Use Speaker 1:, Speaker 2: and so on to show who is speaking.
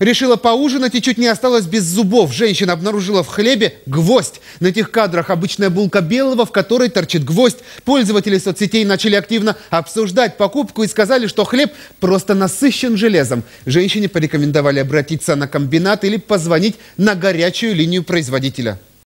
Speaker 1: Решила поужинать и чуть не осталась без зубов. Женщина обнаружила в хлебе гвоздь. На этих кадрах обычная булка белого, в которой торчит гвоздь. Пользователи соцсетей начали активно обсуждать покупку и сказали, что хлеб просто насыщен железом. Женщине порекомендовали обратиться на комбинат или позвонить на горячую линию производителя.